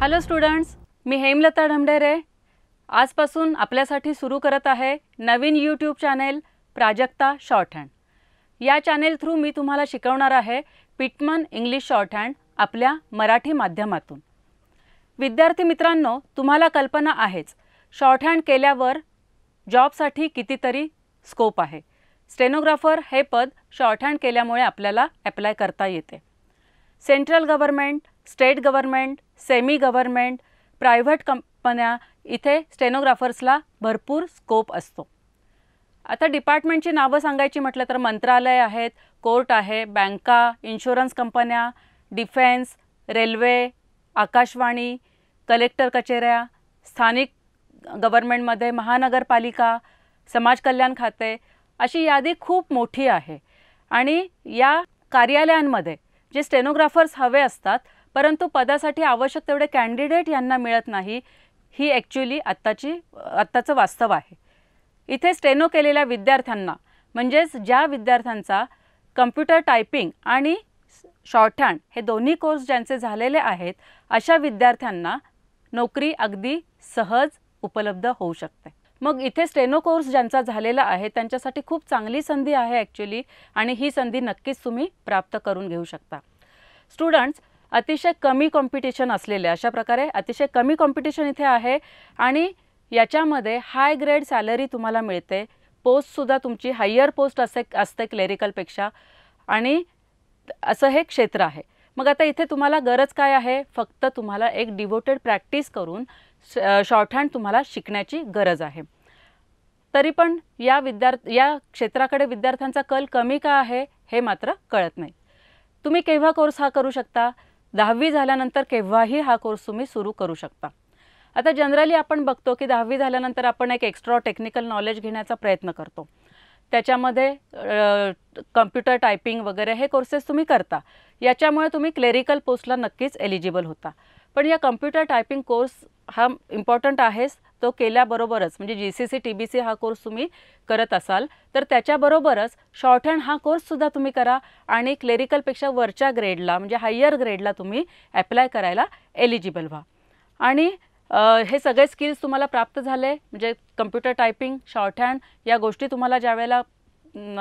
hello students मी हेमलता ढमढेरे आजपासून आपल्यासाठी सुरू करत आहे नवीन YouTube channel Prajakta short hand या चॅनेल थ्रू मी तुम्हाला शिकवणार आहे पिटमन इंग्लिश शॉर्ट हँड आपल्या मराठी माध्यमातून विद्यार्थी मित्रांनो तुम्हाला कल्पना आहेच शॉर्ट हँड केल्यावर जॉबसाठी कितीतरी स्कोप आहे स्टेनोग्राफर हे पद शॉर्ट हँड केल्यामुळे आपल्याला ॲप्लाय करता येते central government state government semi government private कंपन्या इथे स्टेनोग्राफर्सला भरपूर स्कोप असतो आता डिपार्टमेंटची नावं सांगायची म्हटलं तर मंत्रालय आहेत कोर्ट आहे बँका इन्शुरन्स कंपन्या डिफेन्स रेल्वे आकाशवाणी कलेक्टर कचेऱ्या स्थानिक गव्हर्नमेंटमध्ये महानगरपालिका समाज कल्याण खाते अशी यादी खूप मोठी आहे आणि या कार्यालयांमध्ये जे स्टेनोग्राफर्स हवे असतात परंतु पदासाठी आवश्यक तेवढे कॅन्डिडेट यांना मिळत नाही ही ॲक्च्युली आत्ताची आत्ताचं वास्तव आहे इथे स्टेनो केलेल्या विद्यार्थ्यांना म्हणजेच ज्या विद्यार्थ्यांचा कम्प्युटर टायपिंग आणि हँड हे दोन्ही कोर्स ज्यांचे झालेले आहेत अशा विद्यार्थ्यांना नोकरी अगदी सहज उपलब्ध होऊ शकते मग इथे स्टेनो कोर्स ज्यांचा झालेला आहे त्यांच्यासाठी खूप चांगली संधी आहे ॲक्च्युली आणि ही संधी नक्कीच तुम्ही प्राप्त करून घेऊ शकता स्टुडंट्स अतिशय कमी कॉम्पिटिशन असलेले अशा प्रकारे अतिशय कमी कॉम्पिटिशन इथे आहे आणि याच्यामध्ये हाय ग्रेड सॅलरी तुम्हाला मिळते पोस्टसुद्धा तुमची हायर पोस्ट असे असते क्लेरिकलपेक्षा आणि असं हे क्षेत्र आहे मग आता इथे तुम्हाला गरज काय आहे फक्त तुम्हाला एक डिवोटेड प्रॅक्टिस करून शॉर्ट हँड तुम्हाला शिकण्याची गरज आहे तरी पण या विद्यार्थी या क्षेत्राकडे विद्यार्थ्यांचा कल कमी का आहे हे मात्र कळत नाही तुम्ही केव्हा कोर्स हा करू शकता दहावी झाल्यानंतर केव्हाही हा कोर्स तुम्ही सुरू करू शकता आता जनरली आपण बघतो की दहावी झाल्यानंतर आपण एक एक्स्ट्रा टेक्निकल नॉलेज घेण्याचा प्रयत्न करतो त्याच्यामध्ये कम्प्युटर टायपिंग वगैरे हे कोर्सेस तुम्ही करता याच्यामुळे तुम्ही क्लेरिकल पोस्टला नक्कीच एलिजिबल होता पण या कम्प्युटर टायपिंग कोर्स हा इम्पॉर्टंट आहेच तो केल्याबरोबरच म्हणजे G C C T B C हा कोर्स तुम्ही करत असाल तर त्याच्याबरोबरच शॉर्ट हँड हा कोर्ससुद्धा तुम्ही करा आणि क्लेरिकलपेक्षा वरच्या ग्रेडला म्हणजे हायर ग्रेडला तुम्ही ॲप्लाय करायला एलिजिबल व्हा आणि हे सगळे स्किल्स तुम्हाला प्राप्त झाले म्हणजे कम्प्युटर टायपिंग शॉर्ट हँड या गोष्टी तुम्हाला ज्यावेळेला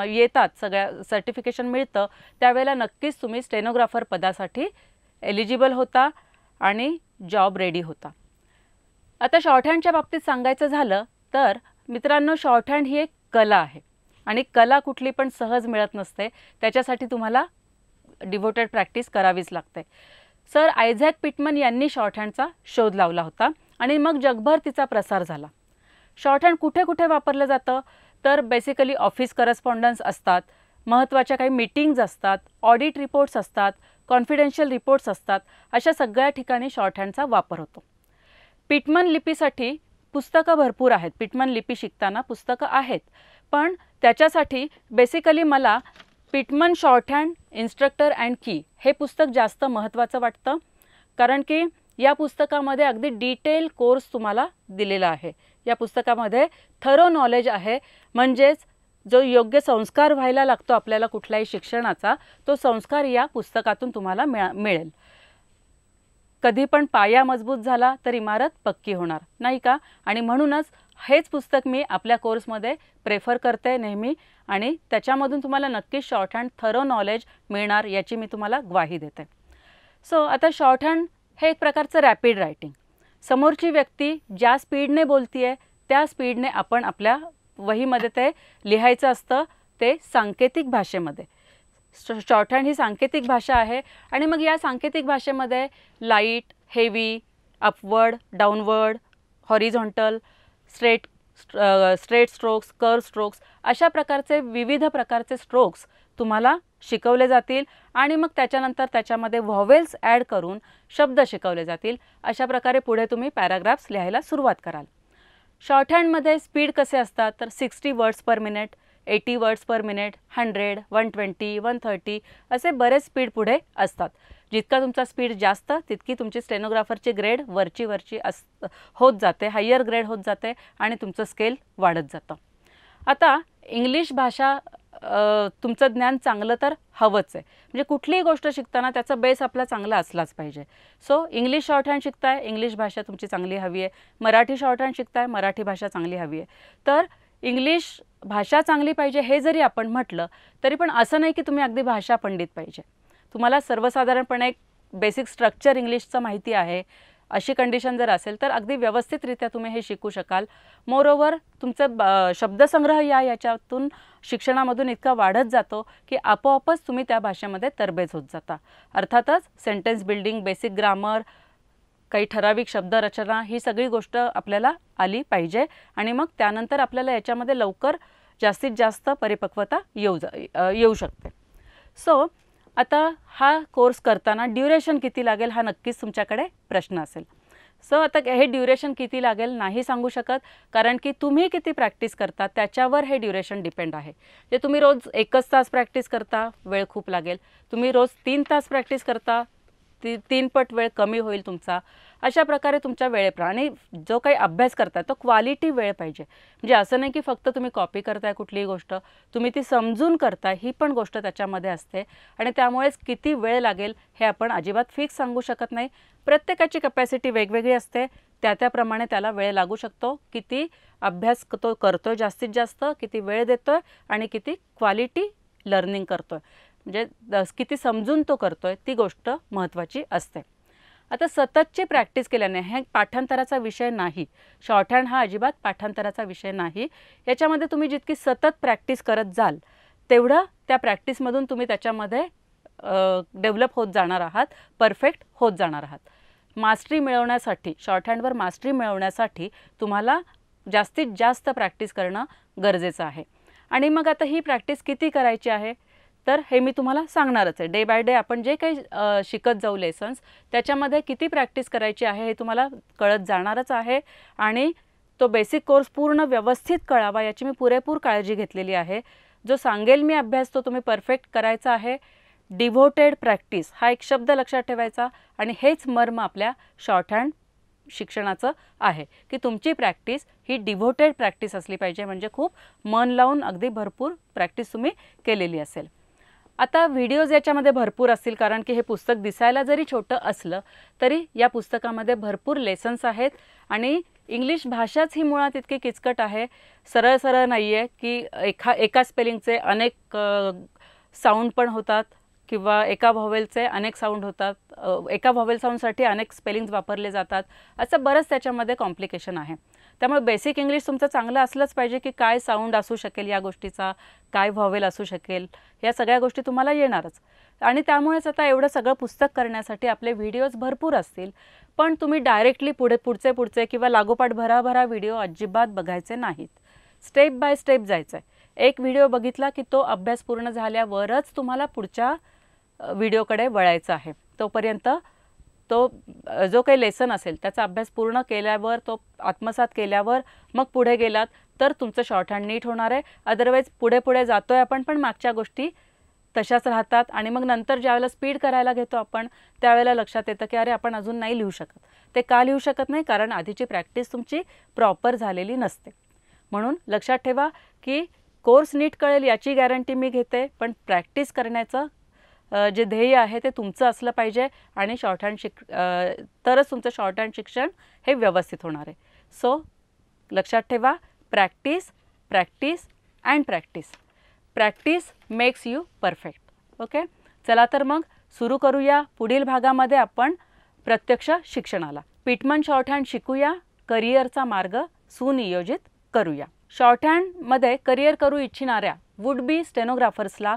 येतात सगळ्या सर्टिफिकेशन मिळतं त्यावेळेला नक्कीच तुम्ही स्टेनोग्राफर पदासाठी एलिजिबल होता आणि जॉब रेडी होता आता शॉर्टहँडच्या बाबतीत सांगायचं झालं तर मित्रांनो शॉर्टहँड ही एक कला आहे आणि कला कुठली पण सहज मिळत नसते त्याच्यासाठी तुम्हाला डिव्होटेड प्रॅक्टिस करावीच लागते सर आयझॅक पिटमन यांनी शॉर्टहँडचा शोध लावला होता आणि मग जगभर तिचा प्रसार झाला शॉर्टहँड कुठे कुठे वापरलं जातं तर बेसिकली ऑफिस करस्पॉन्डन्स असतात महत्त्वाच्या काही मीटिंग्ज असतात ऑडिट रिपोर्ट्स असतात कॉन्फिडेन्शियल रिपोर्ट्स असतात अशा सगळ्या ठिकाणी शॉर्टहँडचा वापर होतो पिटमन लिपीसाठी पुस्तकं भरपूर आहेत पिटमन लिपी शिकताना पुस्तकं आहेत पण त्याच्यासाठी बेसिकली मला Pitman short hand instructor and key हे पुस्तक जास्त महत्त्वाचं वाटतं कारण की या पुस्तकामध्ये अगदी डिटेल कोर्स तुम्हाला दिलेला आहे या पुस्तकामध्ये थरो नॉलेज आहे म्हणजेच जो योग्य संस्कार व्हायला लागतो आपल्याला कुठल्याही शिक्षणाचा तो संस्कार या पुस्तकातून तुम्हाला मिळेल कधी पण पाया मजबूत झाला तर इमारत पक्की होणार नाही का आणि म्हणूनच हेच पुस्तक मी आपल्या कोर्समध्ये प्रेफर करते नेहमी आणि त्याच्यामधून तुम्हाला नक्की शॉर्ट हँड थरो नॉलेज मिळणार याची मी तुम्हाला ग्वाही देते सो आता शॉर्ट हँड हे एक प्रकारचं रॅपिड रायटिंग समोरची व्यक्ती ज्या स्पीडने बोलती आहे त्या स्पीडने आपण आपल्या वहीमध्ये ते लिहायचं असतं ते सांकेतिक भाषेमध्ये शॉर्टहँड ही सांकेतिक भाषा आहे आणि मग या सांकेतिक भाषेमध्ये light heavy upward downward horizontal straight straight strokes curve strokes अशा प्रकारचे विविध प्रकारचे स्ट्रोक्स तुम्हाला शिकवले जातील आणि मग त्याच्यानंतर त्याच्यामध्ये व्हॉवेल्स ॲड करून शब्द शिकवले जातील अशा प्रकारे पुढे तुम्ही पॅराग्राफ्स लिहायला सुरुवात कराल शॉर्टहँडमध्ये स्पीड कसे असतात तर sixty words per minute eighty words per minute hundred one twenty one thirty असे बरेच स्पीड पुढे असतात जितका तुमचा स्पीड जास्त तितकी तुमची स्टेनोग्राफरची ग्रेड वरची वरची अस होत जाते हायर ग्रेड होत जाते आणि तुमचं स्केल वाढत जातं आता इंग्लिश भाषा तुमचं ज्ञान चांगलं तर हवंच आहे म्हणजे कुठलीही गोष्ट शिकताना त्याचा बेस आपला चांगला असलाच पाहिजे सो इंग्लिश शॉर्ट हँड शिकताय इंग्लिश भाषा तुमची चांगली हवी आहे मराठी शॉर्ट हँड शिकताय मराठी भाषा चांगली हवी आहे तर इंग्लिश भाषा चांगली पाहिजे हे जरी आपण म्हटलं तरी पण असं नाही की तुम्ही अगदी भाषा पंडित पाहिजे तुम्हाला सर्वसाधारणपणे एक बेसिक स्ट्रक्चर इंग्लिशचं माहिती आहे अशी कंडिशन जर असेल तर अगदी व्यवस्थितरित्या तुम्ही हे शिकू शकाल मोरोवर तुमचं ब शब्दसंग्रह या याच्यातून शिक्षणामधून इतका वाढत जातो की आपोआपच तुम्ही त्या भाषेमध्ये तरबेज होत जाता अर्थातच सेंटेन्स बिल्डिंग बेसिक ग्रामर काही ठराविक शब्दरचना ही सगळी गोष्ट आपल्याला आली पाहिजे आणि मग त्यानंतर आपल्याला याच्यामध्ये लवकर जास्तीत जास्त परिपक्वता येऊ जा येऊ शकते सो so, आता हा कोर्स करताना ड्युरेशन किती लागेल हा नक्कीच तुमच्याकडे प्रश्न असेल सो so, आता हे ड्युरेशन किती लागेल नाही सांगू शकत कारण की तुम्ही किती प्रॅक्टिस करता त्याच्यावर हे ड्युरेशन डिपेंड आहे जे तुम्ही रोज एकच तास प्रॅक्टिस करता वेळ खूप लागेल तुम्ही रोज तीन तास प्रॅक्टिस करता ती पट वेळ कमी होईल तुमचा अशा प्रकारे तुमच्या वेळेप्रमाणे आणि जो काही अभ्यास करताय तो क्वालिटी वेळ पाहिजे म्हणजे असं नाही की फक्त तुम्ही कॉपी करताय कुठलीही गोष्ट तुम्ही ती समजून करताय ही पण गोष्ट त्याच्यामध्ये असते आणि त्यामुळेच किती वेळ लागेल हे आपण अजिबात फिक्स सांगू शकत नाही प्रत्येकाची कपॅसिटी वेगवेगळी असते त्या त्याप्रमाणे त्याला वेळ लागू शकतो किती अभ्यास तो करतोय जास्तीत जास्त किती वेळ देतोय आणि किती क्वालिटी लर्निंग करतोय म्हणजे किती समजून तो करतो आहे ती गोष्ट महत्त्वाची असते आता सततची प्रॅक्टिस केल्याने हे पाठांतराचा विषय नाही शॉर्ट हँड हा अजिबात पाठांतराचा विषय नाही याच्यामध्ये तुम्ही जितकी सतत प्रॅक्टिस करत जाल तेवढं त्या प्रॅक्टिसमधून तुम्ही त्याच्यामध्ये डेव्हलप होत जाणार आहात परफेक्ट होत जाणार आहात मास्टरी मिळवण्यासाठी शॉर्ट हँडवर मास्टरी मिळवण्यासाठी तुम्हाला जास्तीत जास्त प्रॅक्टिस करणं गरजेचं आहे आणि मग आता ही प्रॅक्टिस किती करायची आहे तर हे मी तुम्हाला सांगणारच आहे डे बाय डे आपण जे काही शिकत जाऊ लेसन्स त्याच्यामध्ये किती प्रॅक्टिस करायची आहे हे तुम्हाला कळत जाणारच आहे आणि तो बेसिक कोर्स पूर्ण व्यवस्थित कळावा याची मी पुरेपूर काळजी घेतलेली आहे जो सांगेल मी अभ्यास तो तुम्ही परफेक्ट करायचा आहे डिव्होटेड प्रॅक्टिस हा एक शब्द लक्षात ठेवायचा आणि हेच मर्म आपल्या शॉर्ट हँड शिक्षणाचं आहे की तुमची प्रॅक्टिस ही डिव्होटेड प्रॅक्टिस असली पाहिजे म्हणजे खूप मन लावून अगदी भरपूर प्रॅक्टिस तुम्ही केलेली असेल आता व्हिडिओज याच्यामध्ये भरपूर असतील कारण की हे पुस्तक दिसायला जरी छोटं असलं तरी या पुस्तकामध्ये भरपूर लेसन्स आहेत आणि इंग्लिश भाषाच ही मुळात इतकी किचकट आहे सरळ सरळ नाही आहे की एका एका स्पेलिंगचे अनेक साऊंड पण होतात किंवा एका व्हॉवेलचे अनेक साऊंड होतात एका व्हॉवेल साऊंडसाठी अनेक स्पेलिंग्ज वापरले जातात असं बरंच त्याच्यामध्ये कॉम्प्लिकेशन आहे त्यामुळे बेसिक इंग्लिश तुमचं चांगलं असलंच पाहिजे की काय साऊंड असू शकेल या गोष्टीचा काय व्हावेल असू शकेल या सगळ्या गोष्टी तुम्हाला येणारच आणि त्यामुळेच आता एवढं सगळं पुस्तक करण्यासाठी आपले व्हिडिओज भरपूर असतील पण तुम्ही डायरेक्टली पुढे पुढचे पुढचे किंवा लागोपाठ भराभरा व्हिडिओ अजिबात बघायचे नाहीत स्टेप बाय स्टेप जायचं आहे एक व्हिडिओ बघितला की तो अभ्यास पूर्ण झाल्यावरच तुम्हाला पुढच्या व्हिडिओकडे वळायचा आहे तोपर्यंत तो जो काही लेसन असेल त्याचा अभ्यास पूर्ण केल्यावर तो आत्मसात केल्यावर मग पुढे गेलात तर तुमचं शॉर्ट हँड नीट होणार आहे अदरवाईज पुढे पुढे जातो आहे आपण पण मागच्या गोष्टी तशाच राहतात आणि मग नंतर ज्यावेळेला स्पीड करायला घेतो आपण त्यावेळेला लक्षात येतं की अरे आपण अजून नाही लिहू शकत ते का लिहू शकत नाही कारण आधीची प्रॅक्टिस तुमची प्रॉपर झालेली नसते म्हणून लक्षात ठेवा की कोर्स नीट कळेल याची गॅरंटी मी घेते पण प्रॅक्टिस करण्याचं जे ध्येय आहे ते तुमचं असलं पाहिजे आणि शॉर्ट हँड शिक तरच तुमचं शॉर्ट हँड शिक्षण हे व्यवस्थित होणार आहे सो लक्षात ठेवा practice practice and practice practice makes you perfect okay चला तर मग सुरू करूया पुढील भागामध्ये आपण प्रत्यक्ष शिक्षणाला पिटमन शॉर्ट हँड शिकूया करिअरचा मार्ग सुनियोजित करूया हँडमध्ये करिअर करू इच्छिणाऱ्या वुड बी स्टेनोग्राफर्सला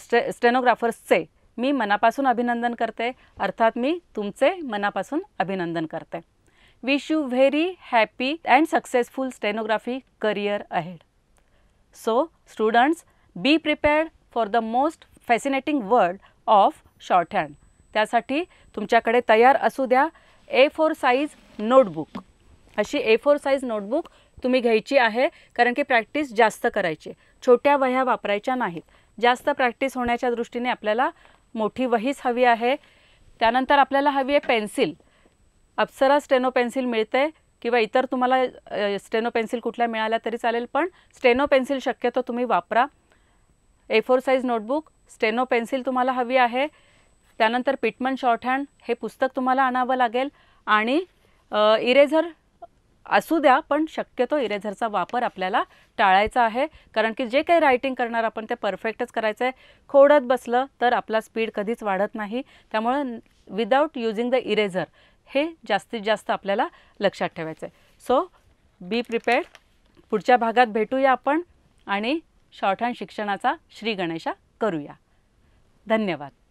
स्टे स्टेनोग्राफर्सचे मी मनापासून अभिनंदन करते अर्थात मी तुमचे मनापासून अभिनंदन करते wish you very happy and successful stenography career ahead so students be prepared for the most fascinating word of short hand त्यासाठी तुमच्याकडे तयार असू द्या ए फोर साईज नोटबुक अशी ए फोर साईज नोटबुक तुम्ही घ्यायची आहे कारण की प्रॅक्टिस जास्त करायची छोट्या वह्या वापरायच्या नाहीत जास्त प्रॅक्टिस होण्याच्या दृष्टीने आपल्याला मोठी वहीच हवी आहे त्यानंतर आपल्याला हवी आहे पेन्सिल अप्सरा स्टेनो पेन्सिल मिळते किंवा इतर तुम्हाला स्टेनो पेन्सिल कुठल्या मिळाल्या तरी चालेल पण स्टेनो पेन्सिल शक्यतो तुम्ही वापरा A four size notebook steno pencil तुम्हाला हवी आहे त्यानंतर पिटमन शॉर्ट हँड हे पुस्तक तुम्हाला आणावं लागेल आणि इरेझर असू द्या पण शक्यतो इरेझरचा वापर आपल्याला टाळायचा आहे कारण की जे काही रायटिंग करणार आपण ते परफेक्टच करायचं आहे खोडत बसलं तर आपला स्पीड कधीच वाढत नाही त्यामुळं विदाऊट युजिंग द इरेझर हे जास्तीत जास्त आपल्याला लक्षात ठेवायचं आहे सो बी प्रिपेअर्ड पुढच्या भागात भेटूया आपण आणि शॉर्टहँड शिक्षणाचा श्री गणेशा करूया धन्यवाद